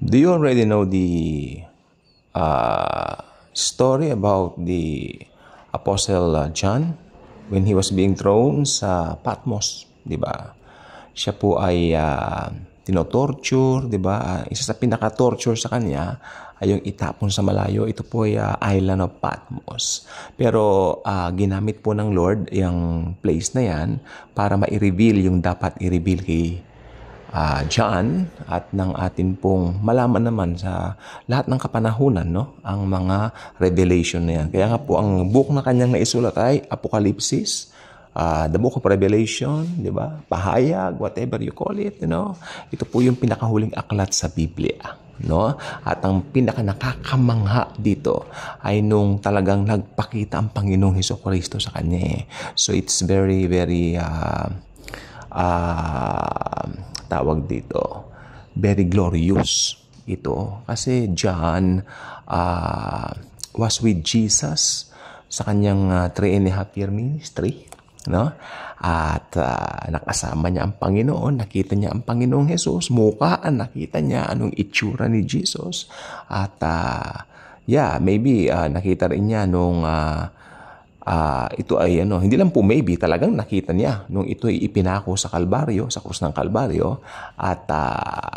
Do you already know the uh, story about the Apostle uh, John when he was being thrown sa Patmos, 'di ba? Siya po ay uh, tinotorture, 'di ba? Ah, isa sa pinaka-torture sa kanya ay yung itapon sa malayo. Ito po ay uh, Island of Patmos. Pero uh, ginamit po ng Lord yung place na 'yan para ma-reveal yung dapat i-reveal kay uh, ah, John at ng atin pong malaman naman sa lahat ng kapanahunan no ang mga revelation na yan. Kaya nga po ang book na kanyang naisulat ay Apokalipsis, uh, the book of Revelation, di ba? Pahayag, whatever you call it, you know. Ito po yung pinakahuling aklat sa Biblia no? At ang pinaka nakakamangha dito ay nung talagang nagpakita ang Panginoong Heso Kristo sa kanya. Eh. So it's very very uh, uh, tawag dito. Very glorious ito. Kasi John uh, was with Jesus sa kanyang uh, three and a half year ministry. No? At uh, nakasama niya ang Panginoon, nakita niya ang Panginoong Jesus, mukaan, nakita niya anong itsura ni Jesus. At uh, yeah, maybe uh, nakita rin niya nung uh, uh, ito ay ano, hindi lang po maybe, talagang nakita niya nung ito ay ipinako sa Kalbaryo, sa krus ng Kalbaryo at uh,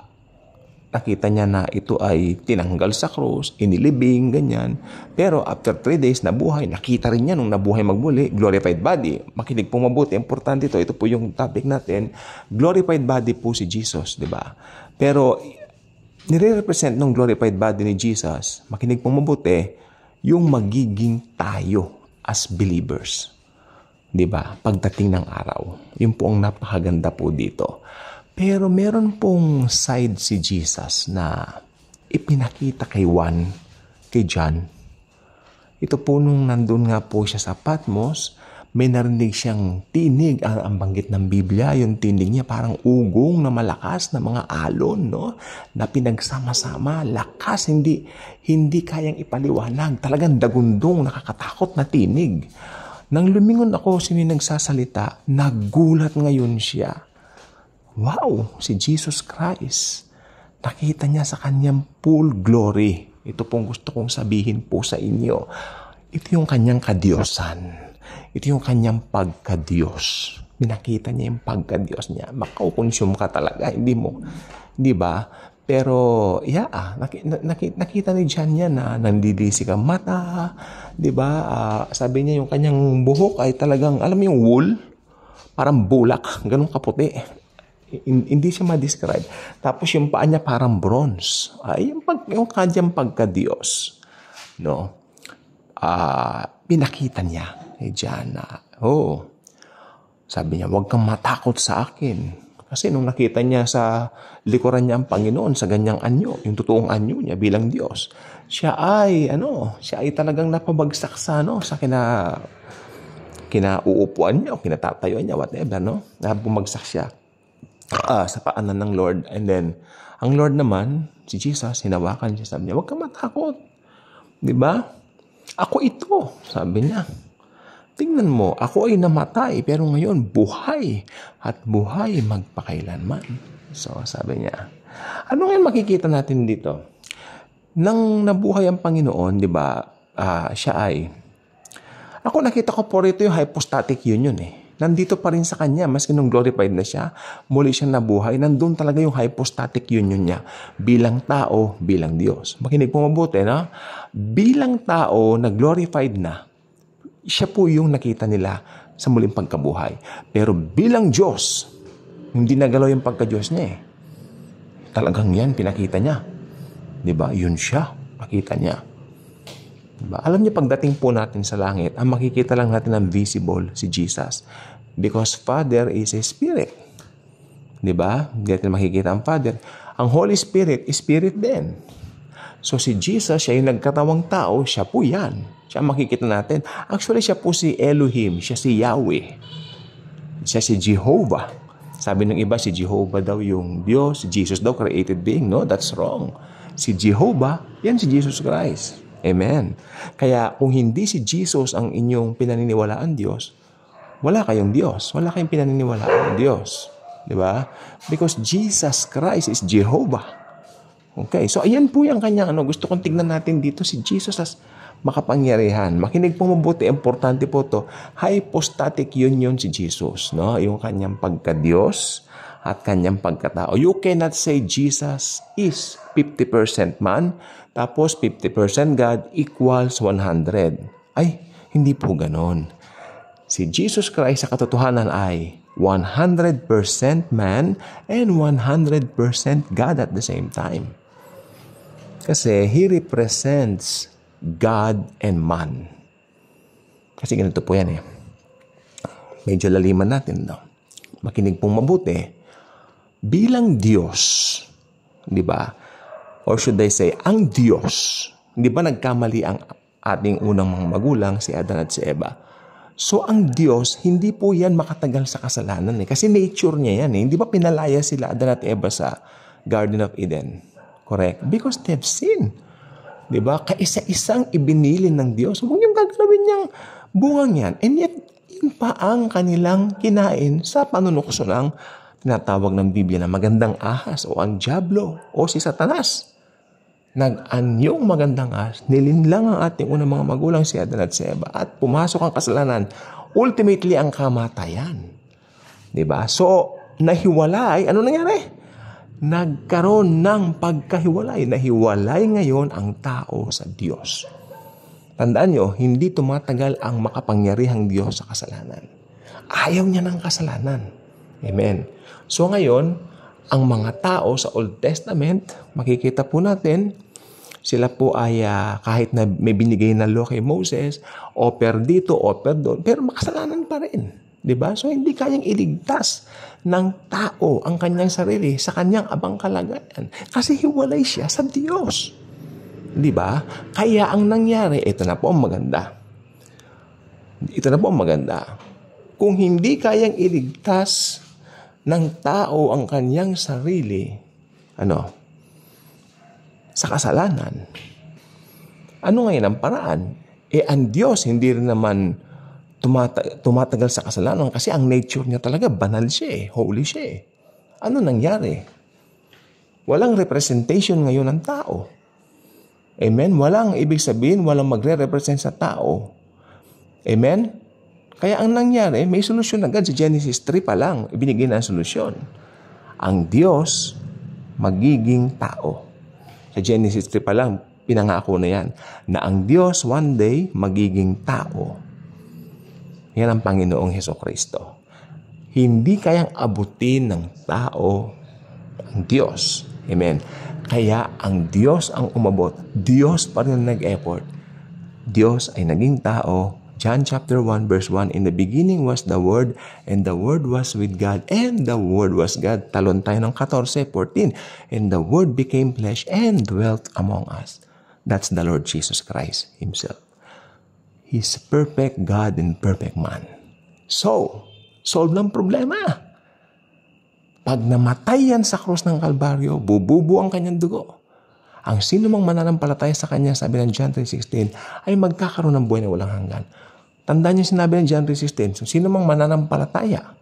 nakita niya na ito ay tinanggal sa krus, inilibing, ganyan. Pero after 3 days, nabuhay. Nakita rin niya nung nabuhay magmuli, glorified body. Makinig po mabuti, importante ito. Ito po yung topic natin. Glorified body po si Jesus, di ba? Pero nire-represent ng glorified body ni Jesus, makinig po mabuti, yung magiging tayo as believers. 'Di ba? Pagdating ng araw. 'Yun po ang napakaganda po dito. Pero meron pong side si Jesus na ipinakita kay Juan, kay John. Ito po nung nandun nga po siya sa Patmos, may narinig siyang tinig ang, ah, ang banggit ng Biblia. Yung tinig niya parang ugong na malakas na mga alon, no? Na pinagsama-sama, lakas, hindi, hindi kayang ipaliwanag. Talagang dagundong, nakakatakot na tinig. Nang lumingon ako, sino nagsasalita, nagulat ngayon siya. Wow, si Jesus Christ. Nakita niya sa kanyang full glory. Ito pong gusto kong sabihin po sa inyo. Ito yung kanyang kadiosan ito yung kanyang pagka-Diyos. Minakita niya yung pagka-Diyos niya. Makaukonsume ka talaga, hindi mo. Di ba? Pero, yeah, ah, nakita, nakita, nakita ni John niya na nandidisik ang mata, di ba? Uh, sabi niya yung kanyang buhok ay talagang, alam mo yung wool? Parang bulak, ganun kaputi. Hindi siya ma-describe. Tapos yung paa niya parang bronze. Ay, ah, yung, pag, yung kanyang pagka-Diyos. No? Uh, pinakita niya ni Jana. Oh, sabi niya, huwag kang matakot sa akin. Kasi nung nakita niya sa likuran niya ang Panginoon sa ganyang anyo, yung totoong anyo niya bilang Diyos, siya ay, ano, siya ay talagang napabagsak sa, ano, sa kina, kinauupuan niya o kinatatayuan niya, whatever, no? Bumagsak siya uh, sa paanan ng Lord. And then, ang Lord naman, si Jesus, hinawakan siya, sabi niya, huwag kang matakot. Di ba? Ako ito, sabi niya. Tingnan mo, ako ay namatay pero ngayon buhay at buhay magpakailanman. So sabi niya, ano ngayon makikita natin dito? Nang nabuhay ang Panginoon, di ba, uh, siya ay, ako nakita ko po rito yung hypostatic union eh. Nandito pa rin sa kanya, maski nung glorified na siya, muli siya nabuhay, nandun talaga yung hypostatic union niya bilang tao, bilang Diyos. Makinig po mabuti, no? Bilang tao na glorified na, siya po yung nakita nila sa muling pagkabuhay. Pero bilang Diyos, hindi nagalaw yung pagka-Diyos niya eh. Talagang yan, pinakita niya. ba diba? Yun siya, nakita niya. Diba? Alam niyo, pagdating po natin sa langit, ang makikita lang natin ang visible si Jesus. Because Father is a Spirit. ba diba? Hindi natin makikita ang Father. Ang Holy Spirit, Spirit din. So si Jesus, siya yung nagkatawang tao, siya po yan. Siya makikita natin. Actually, siya po si Elohim, siya si Yahweh. Siya si Jehovah. Sabi ng iba, si Jehovah daw yung Diyos, si Jesus daw created being. No, that's wrong. Si Jehovah, yan si Jesus Christ. Amen. Kaya kung hindi si Jesus ang inyong pinaniniwalaan Diyos, wala kayong Diyos. Wala kayong pinaniniwalaan Diyos. ba? Diba? Because Jesus Christ is Jehovah. Okay, so ayan po yung kanya ano. Gusto kong tignan natin dito si Jesus as makapangyarihan. Makinig po mabuti, importante po to. Hypostatic union si Jesus, no? Yung kanyang pagka-Diyos at kanyang pagkatao. You cannot say Jesus is 50% man, tapos 50% God equals 100. Ay, hindi po ganon. Si Jesus Christ sa katotohanan ay 100% man and 100% God at the same time. Kasi he represents God and man. Kasi ganito po yan eh. Medyo laliman natin, no? Makinig pong mabuti. Bilang Diyos, di ba? Or should I say, ang Diyos. Di ba nagkamali ang ating unang mga magulang, si Adan at si Eva? So ang Diyos, hindi po yan makatagal sa kasalanan eh. Kasi nature niya yan eh. Hindi ba pinalaya sila Adan at Eva sa Garden of Eden? Correct? Because they've sinned. Di ba? Kaisa-isang ibinilin ng Diyos. Huwag niyong gagalawin niyang bungang yan. And yet, yun pa ang kanilang kinain sa panunukso ng tinatawag ng Biblia na magandang ahas o ang Diablo o si Satanas. Nag-anyong magandang ahas, nilinlang ang ating unang mga magulang si Adan at si Eva at pumasok ang kasalanan, ultimately ang kamatayan. ba diba? So, nahiwalay, ano nangyari? nagkaroon ng pagkahiwalay. Nahiwalay ngayon ang tao sa Diyos. Tandaan nyo, hindi tumatagal ang makapangyarihang Diyos sa kasalanan. Ayaw niya ng kasalanan. Amen. So ngayon, ang mga tao sa Old Testament, makikita po natin, sila po ay uh, kahit na may binigay na law kay Moses, offer dito, offer doon, pero makasalanan pa rin. 'di ba? So hindi kayang iligtas ng tao ang kanyang sarili sa kanyang abang kalagayan kasi hiwalay siya sa Diyos. 'Di ba? Kaya ang nangyari, ito na po ang maganda. Ito na po ang maganda. Kung hindi kayang iligtas ng tao ang kanyang sarili, ano? Sa kasalanan. Ano ngayon ang paraan? Eh ang Diyos hindi rin naman tumata- tumatagal sa kasalanan kasi ang nature niya talaga banal siya eh, holy siya eh. Ano nangyari? Walang representation ngayon ng tao. Amen? Walang ibig sabihin, walang magre-represent sa tao. Amen? Kaya ang nangyari, may solusyon agad. Sa Genesis 3 pa lang, ibinigay na ang solusyon. Ang Diyos magiging tao. Sa Genesis 3 pa lang, pinangako na yan, na ang Diyos one day magiging tao. Yan ang Panginoong Heso Kristo. Hindi kayang abutin ng tao ang Diyos. Amen. Kaya ang Diyos ang umabot. Diyos pa rin nag-effort. Diyos ay naging tao. John chapter 1 verse 1, In the beginning was the Word, and the Word was with God, and the Word was God. Talon tayo ng 14, 14. And the Word became flesh and dwelt among us. That's the Lord Jesus Christ Himself. He's perfect God and perfect man. So, solve ng problema. Pag namatay yan sa krus ng Kalbaryo, bububo ang kanyang dugo. Ang sino mang mananampalataya sa kanya, sabi ng John 3.16, ay magkakaroon ng buhay na walang hanggan. Tandaan niyo sinabi ng John 3.16, so sino mang mananampalataya,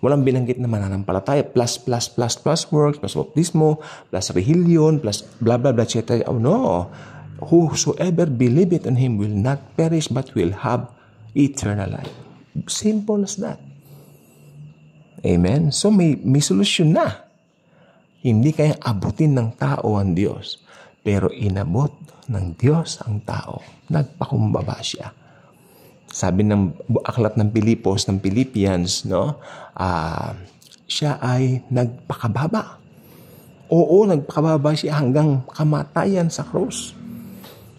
walang binanggit na mananampalataya, plus, plus, plus, plus works, plus baptismo, plus religion, plus blah, blah, blah, etc. Oh, no whosoever believeth on him will not perish but will have eternal life. Simple as that. Amen? So may, may solusyon na. Hindi kaya abutin ng tao ang Diyos. Pero inabot ng Diyos ang tao. Nagpakumbaba siya. Sabi ng aklat ng Pilipos, ng Philippians, no? Uh, siya ay nagpakababa. Oo, nagpakababa siya hanggang kamatayan sa krus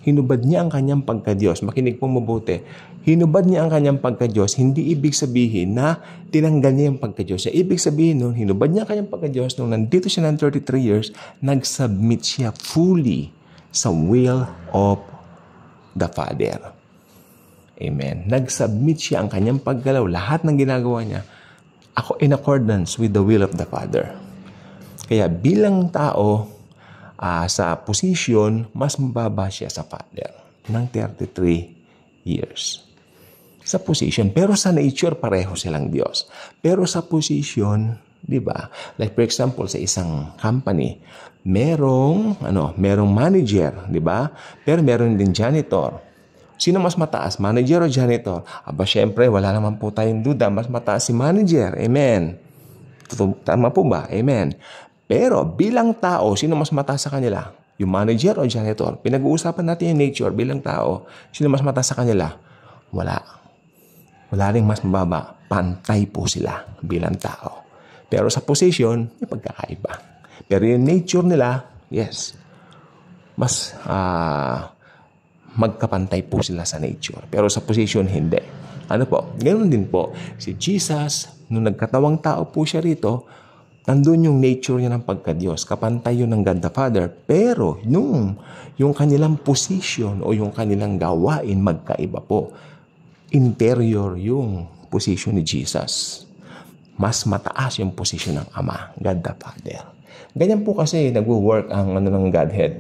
hinubad niya ang kanyang pagka-Diyos. Makinig po mabuti. Hinubad niya ang kanyang pagka-Diyos, hindi ibig sabihin na tinanggal niya yung pagka-Diyos. Sa ibig sabihin nun, hinubad niya ang kanyang pagka-Diyos nung nandito siya ng 33 years, nag-submit siya fully sa will of the Father. Amen. Nag-submit siya ang kanyang paggalaw, lahat ng ginagawa niya, ako in accordance with the will of the Father. Kaya bilang tao, uh, sa position, mas mababa siya sa father ng 33 years. Sa position. Pero sa nature, pareho silang Diyos. Pero sa position, di ba? Like for example, sa isang company, merong, ano, merong manager, di ba? Pero meron din janitor. Sino mas mataas, manager o janitor? Aba, syempre, wala naman po tayong duda. Mas mataas si manager. Amen. Tama po ba? Amen. Pero bilang tao, sino mas mataas sa kanila? Yung manager o janitor? Pinag-uusapan natin yung nature bilang tao. Sino mas mataas sa kanila? Wala. Wala rin mas mababa. Pantay po sila bilang tao. Pero sa position, may pagkakaiba. Pero yung nature nila, yes, mas uh, magkapantay po sila sa nature. Pero sa position, hindi. Ano po? Ganoon din po. Si Jesus, nung nagkatawang tao po siya rito, nandun yung nature niya ng pagka-Diyos. Kapantay yun ng God the Father. Pero yung, yung kanilang position o yung kanilang gawain, magkaiba po. Interior yung position ni Jesus. Mas mataas yung position ng Ama, God the Father. Ganyan po kasi nagwo-work ang ano ng Godhead.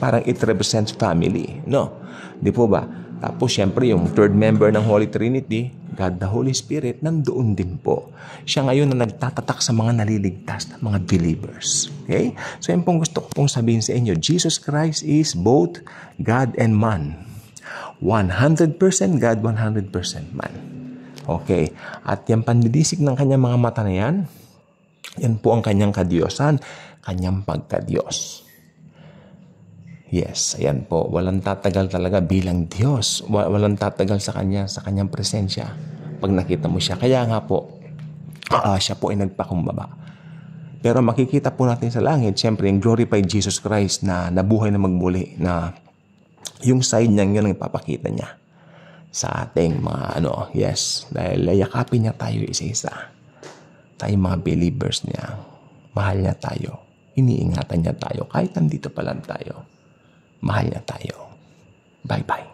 Parang it represents family, no? Di po ba? Tapos, syempre, yung third member ng Holy Trinity, God the Holy Spirit, nandoon din po. Siya ngayon na nagtatatak sa mga naliligtas na mga believers. Okay? So yun pong gusto ko pong sabihin sa inyo, Jesus Christ is both God and man. 100% God, 100% man. Okay. At yung panlilisik ng kanyang mga mata na yan, yan po ang kanyang kadiyosan, kanyang pagkadiyos. Yes, ayan po. Walang tatagal talaga bilang Diyos. Walang tatagal sa Kanya, sa Kanyang presensya. Pag nakita mo siya. Kaya nga po, uh, siya po ay nagpakumbaba. Pero makikita po natin sa langit, siyempre, yung glorified Jesus Christ na nabuhay na magmuli, na yung side niya yun ang ipapakita niya sa ating mga ano, yes, dahil yakapin niya tayo isa-isa. Tayong mga believers niya, mahal niya tayo, iniingatan niya tayo kahit nandito pa lang tayo. Mahal na tayo. Bye-bye.